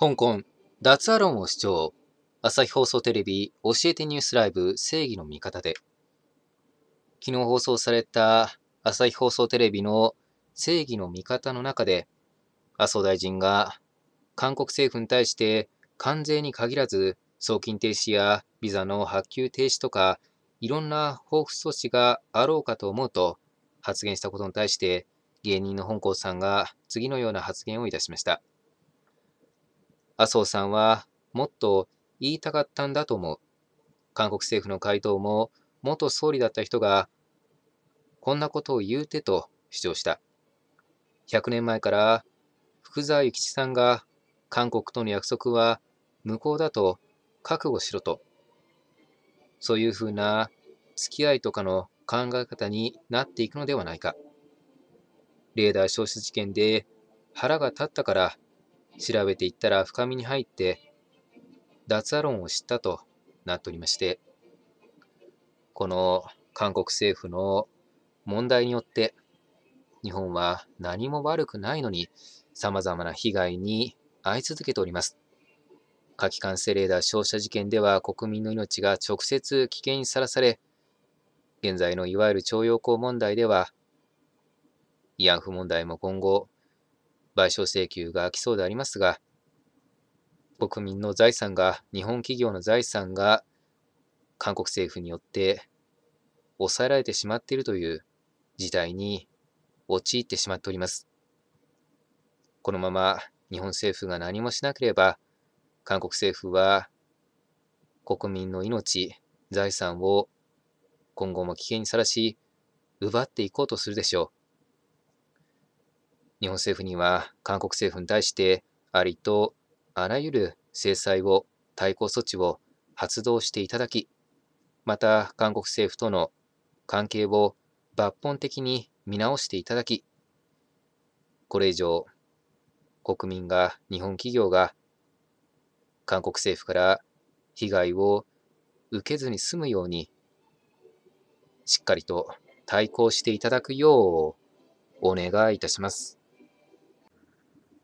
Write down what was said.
香港、脱アロンを主張。朝日放送テレビ、教えてニュースライブ、正義の味方で。昨日放送された朝日放送テレビの正義の味方の中で、麻生大臣が韓国政府に対して関税に限らず送金停止やビザの発給停止とかいろんな報復措置があろうかと思うと発言したことに対して芸人の香港さんが次のような発言をいたしました。麻生さんはもっと言いたかったんだと思う。韓国政府の回答も元総理だった人がこんなことを言うてと主張した。100年前から福沢諭吉さんが韓国との約束は無効だと覚悟しろと。そういうふうな付き合いとかの考え方になっていくのではないか。レーダー消失事件で腹が立ったから調べていったら深みに入って脱アロンを知ったとなっておりましてこの韓国政府の問題によって日本は何も悪くないのに様々な被害に遭い続けております火器管制レーダー照射事件では国民の命が直接危険にさらされ現在のいわゆる徴用工問題では慰安婦問題も今後賠償請求が来そうでありますが、国民の財産が、日本企業の財産が、韓国政府によって抑えられてしまっているという事態に陥ってしまっております。このまま日本政府が何もしなければ、韓国政府は国民の命、財産を今後も危険にさらし、奪っていこうとするでしょう。日本政府には韓国政府に対してありとあらゆる制裁を、対抗措置を発動していただき、また韓国政府との関係を抜本的に見直していただき、これ以上、国民が、日本企業が、韓国政府から被害を受けずに済むように、しっかりと対抗していただくようお願いいたします。